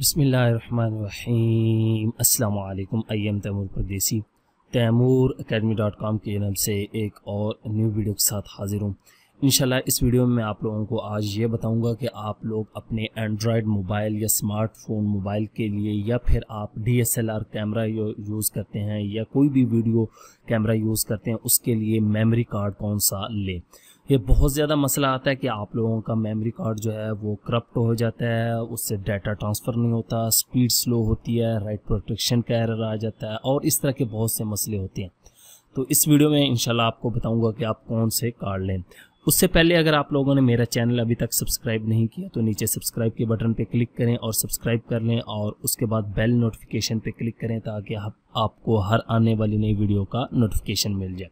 बसमीम् अल्लाम I am Taimur परदेसी Taimur academy dot com के जनब से एक और न्यू वीडियो के साथ हाज़िर हूँ इन इस वीडियो में मैं आप लोगों को आज ये बताऊँगा कि आप लोग अपने एंड्रॉयड मोबाइल या स्मार्टफोन मोबाइल के लिए या फिर आप डीएसएलआर कैमरा यूज़ करते हैं या कोई भी वीडियो कैमरा यूज़ करते हैं उसके लिए मेमरी कार्ड कौन सा लें ये बहुत ज़्यादा मसला आता है कि आप लोगों का मेमोरी कार्ड जो है वो करप्ट हो जाता है उससे डाटा ट्रांसफ़र नहीं होता स्पीड स्लो होती है राइट प्रोटेक्शन का एरर आ जाता है और इस तरह के बहुत से मसले होते हैं तो इस वीडियो में इंशाल्लाह आपको बताऊंगा कि आप कौन से कार्ड लें उससे पहले अगर आप लोगों ने मेरा चैनल अभी तक सब्सक्राइब नहीं किया तो नीचे सब्सक्राइब के बटन पर क्लिक करें और सब्सक्राइब कर लें और उसके बाद बेल नोटिफिकेशन पर क्लिक करें ताकि आपको हर आने वाली नई वीडियो का नोटिफिकेशन मिल जाए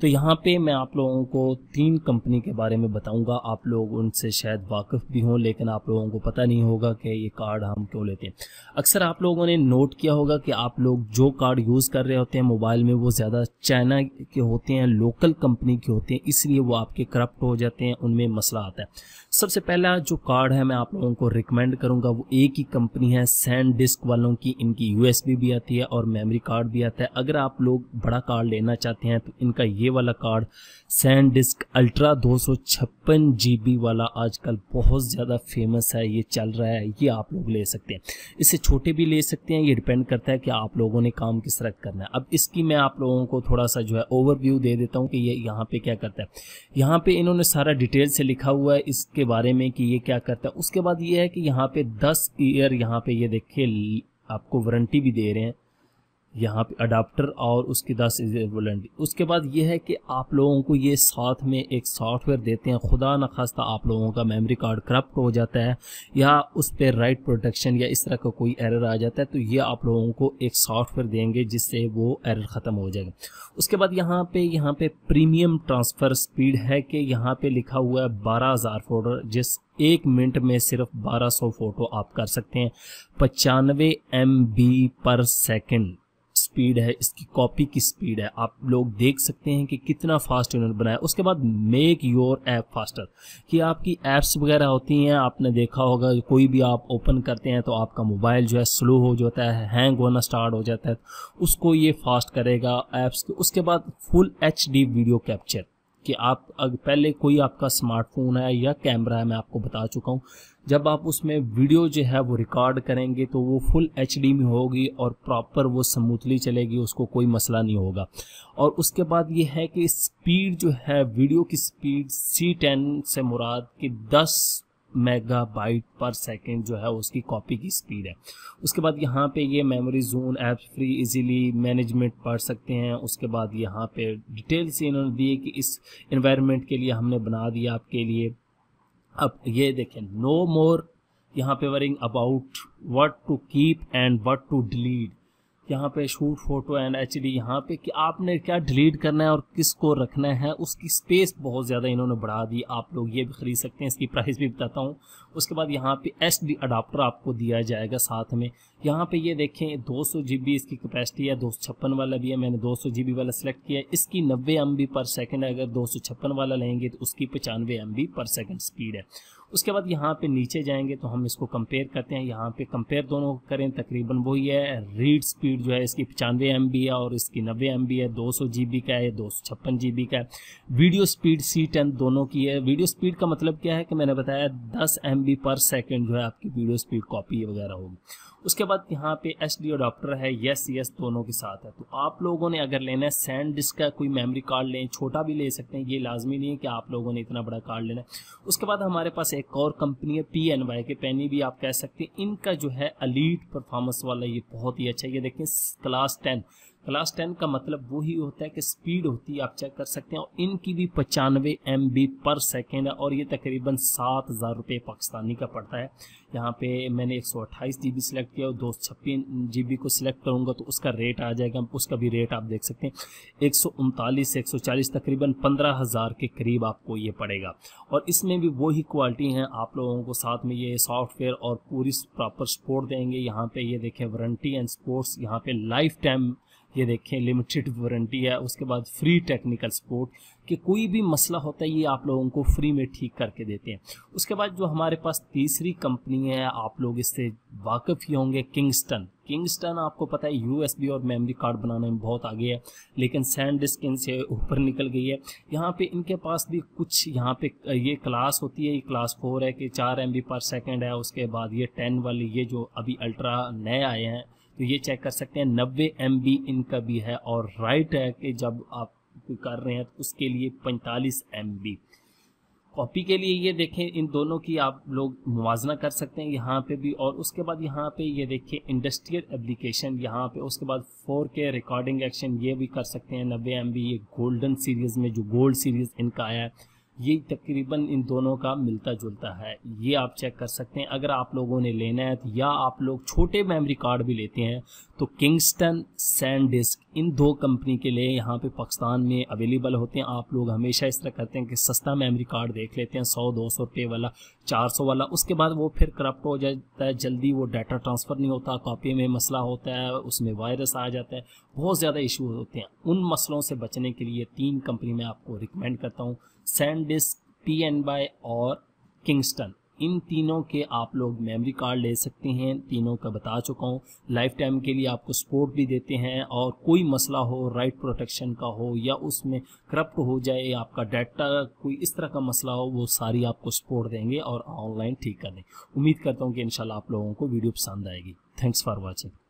तो यहाँ पे मैं आप लोगों को तीन कंपनी के बारे में बताऊंगा आप लोग उनसे शायद वाकिफ़ भी हों लेकिन आप लोगों को पता नहीं होगा कि ये कार्ड हम क्यों लेते हैं अक्सर आप लोगों ने नोट किया होगा कि आप लोग जो कार्ड यूज़ कर रहे होते हैं मोबाइल में वो ज़्यादा चाइना के होते हैं लोकल कंपनी के होते हैं इसलिए वो आपके करप्ट हो जाते हैं उनमें मसला आता है सबसे पहला जो कार्ड है मैं आप लोगों को रिकमेंड करूँगा वो एक ही कंपनी है सैन डिस्क वालों की इनकी यू भी आती है और मेमोरी कार्ड भी आता है अगर आप लोग बड़ा कार्ड लेना चाहते हैं तो इनका ये ये वाला कार्ड सैंड डिस्क अल्ट्रा दो सौ वाला आजकल बहुत ज़्यादा फेमस है ये चल रहा है ये आप लोग ले सकते हैं इससे छोटे भी ले सकते हैं ये डिपेंड करता है कि आप लोगों ने काम किस तरह करना है अब इसकी मैं आप लोगों को थोड़ा सा जो है ओवरव्यू दे देता हूँ कि ये यहाँ पे क्या करता है यहाँ पे इन्होंने सारा डिटेल से लिखा हुआ है इसके बारे में कि ये क्या करता है उसके बाद ये है कि यहाँ पर दस ईयर यहाँ पर ये देखिए आपको वारंटी भी दे रहे हैं यहाँ पे अडाप्टर और उसके दस वारंटी उसके बाद ये है कि आप लोगों को ये साथ में एक सॉफ्टवेयर देते हैं खुदा न खास्ता आप लोगों का मेमोरी कार्ड करप्ट हो जाता है या उस पर राइट प्रोटेक्शन या इस तरह का कोई एरर आ जाता है तो ये आप लोगों को एक सॉफ्टवेयर देंगे जिससे वो एरर ख़त्म हो जाएगा उसके बाद यहाँ पे यहाँ पे प्रीमियम ट्रांसफ़र स्पीड है कि यहाँ पे लिखा हुआ है बारह हज़ार फोटो जिस एक मिनट में सिर्फ बारह सौ फ़ोटो आप कर सकते हैं पचानवे एम पर सेकेंड स्पीड है इसकी कॉपी की स्पीड है आप लोग देख सकते हैं कि कितना फास्ट इन्होंने बनाया उसके बाद मेक योर ऐप फास्टर कि आपकी ऐप्स वगैरह होती हैं आपने देखा होगा कोई भी आप ओपन करते हैं तो आपका मोबाइल जो है स्लो हो जाता है हैंग होना स्टार्ट हो जाता है उसको ये फास्ट करेगा ऐप्स उसके बाद फुल एच वीडियो कैप्चर कि आप अगर पहले कोई आपका स्मार्टफोन है या कैमरा है मैं आपको बता चुका हूँ जब आप उसमें वीडियो जो है वो रिकॉर्ड करेंगे तो वो फुल एच में होगी और प्रॉपर वो स्मूथली चलेगी उसको कोई मसला नहीं होगा और उसके बाद ये है कि स्पीड जो है वीडियो की स्पीड सी टेन से मुराद कि दस मेगाबाइट पर सेकेंड जो है उसकी कॉपी की स्पीड है उसके बाद यहाँ पे ये memory zone apps free easily management पढ़ सकते हैं उसके बाद यहाँ पे डिटेल्स इन्होंने दिए कि इस इन्वायरमेंट के लिए हमने बना दिया आपके लिए अब ये देखें नो मोर यहाँ पे worrying about what to keep and what to delete यहाँ पे shoot photo and H D यहाँ पे कि आपने क्या डिलीट करना है और किसको रखना है उसकी स्पेस बहुत ज़्यादा इन्होंने बढ़ा दी आप लोग ये भी ख़रीद सकते हैं इसकी प्राइस भी बताता हूँ उसके बाद यहाँ पे एस डी अडाप्टर आपको दिया जाएगा साथ में यहाँ पे ये देखें दो सौ जी बी इसकी कैपेसिटी है दो सौ छप्पन वाला भी है मैंने दो सौ जी बी वाला सेलेक्ट किया है इसकी नब्बे एम बी पर सेकेंड अगर दो सौ छप्पन वाला लेंगे तो उसकी पचानवे एम बी पर सेकेंड स्पीड है उसके बाद यहाँ पे नीचे जाएंगे तो हम इसको कंपेयर करते हैं यहाँ पे कंपेयर दोनों करें तकरीबन वही है रीड स्पीड जो है इसकी पचानवे एम है और इसकी नब्बे एम है दो सौ का है दो सौ का है वीडियो स्पीड सी टेन दोनों की है वीडियो स्पीड का मतलब क्या है कि मैंने बताया दस एम पर सेकेंड जो है आपकी वीडियो स्पीड कॉपी वगैरह होगी उसके बाद यहाँ पे एच डी अडोप्टर है यस यस दोनों के साथ है तो आप लोगों ने अगर लेना है सैंड डिस्क का कोई मेमोरी कार्ड लें छोटा भी ले सकते हैं ये लाजमी नहीं है कि आप लोगों ने इतना बड़ा कार्ड लेना है उसके बाद हमारे पास एक एक और कंपनी है पी एन वाई के पैनी भी आप कह सकते हैं इनका जो है अलीट परफॉर्मेंस वाला ये बहुत ही अच्छा ये देखें क्लास टेन क्लास टेन का मतलब वो ही होता है कि स्पीड होती है आप चेक कर सकते हैं और इनकी भी पचानवे एम पर सेकेंड है और ये तकरीबन सात हज़ार रुपये पाकिस्तानी का पड़ता है यहाँ पे मैंने एक सौ अट्ठाईस जी बी सिलेक्ट किया और दो सौ छप्पन जी बी को सिलेक्ट करूँगा तो उसका रेट आ जाएगा उसका भी रेट आप देख सकते हैं एक सौ उनतालीस से एक सौ चालीस तकरीबन पंद्रह हज़ार के करीब आपको ये पड़ेगा और इसमें भी वही क्वालिटी हैं आप लोगों को साथ में ये सॉफ्टवेयर और पूरी प्रॉपर सपोर्ट देंगे यहाँ पर ये देखें वारंटी एंड स्पोर्ट्स यहाँ पर लाइफ टाइम ये देखें लिमिटेड वारंटी है उसके बाद फ्री टेक्निकल सपोर्ट कि कोई भी मसला होता है ये आप लोगों को फ्री में ठीक करके देते हैं उसके बाद जो हमारे पास तीसरी कंपनी है आप लोग इससे वाकिफ़ ही होंगे किंगस्टन किंगस्टन आपको पता है यूएसबी और मेमोरी कार्ड बनाने में बहुत आगे है लेकिन सैंड डिस्क इनसे ऊपर निकल गई है यहाँ पे इनके पास भी कुछ यहाँ पे ये क्लास होती है ये क्लास फोर है कि चार एम पर सेकेंड है उसके बाद ये टेन वाली ये जो अभी अल्ट्रा नए आए हैं तो ये चेक कर सकते हैं नब्बे एम इनका भी है और राइट है कि जब आप कर रहे हैं तो उसके लिए पैंतालीस एम कॉपी के लिए ये देखें इन दोनों की आप लोग मुवजना कर सकते हैं यहाँ पे भी और उसके बाद यहाँ पे ये देखें इंडस्ट्रियल एप्लीकेशन यहाँ पे उसके बाद फोर के रिकॉर्डिंग एक्शन ये भी कर सकते हैं नब्बे एम ये गोल्डन सीरीज़ में जो गोल्ड सीरीज़ इनका आया है ये तकरीबन इन दोनों का मिलता जुलता है ये आप चेक कर सकते हैं अगर आप लोगों ने लेना है तो या आप लोग छोटे मेमोरी कार्ड भी लेते हैं तो किंगस्टन सैंड डिस्क इन दो कंपनी के लिए यहाँ पे पाकिस्तान में अवेलेबल होते हैं आप लोग हमेशा इस तरह करते हैं कि सस्ता मेमोरी कार्ड देख लेते हैं सौ दो सौ रुपये वाला चार सौ वाला उसके बाद वो फिर करप्ट हो जाता है जल्दी वो डाटा ट्रांसफ़र नहीं होता कॉपी में मसला होता है उसमें वायरस आ जाता है बहुत ज़्यादा इशू होते हैं उन मसलों से बचने के लिए तीन कंपनी मैं आपको रिकमेंड करता हूँ SanDisk P N Y और किंगस्टन इन तीनों के आप लोग मेमोरी कार्ड ले सकते हैं तीनों का बता चुका हूँ लाइफ टाइम के लिए आपको सपोर्ट भी देते हैं और कोई मसला हो राइट प्रोटेक्शन का हो या उसमें करप्ट हो जाए आपका डाटा कोई इस तरह का मसला हो वो सारी आपको सपोर्ट देंगे और ऑनलाइन ठीक कर दें उम्मीद करता हूँ कि इन आप लोगों को वीडियो पसंद आएगी थैंक्स फॉर वॉचिंग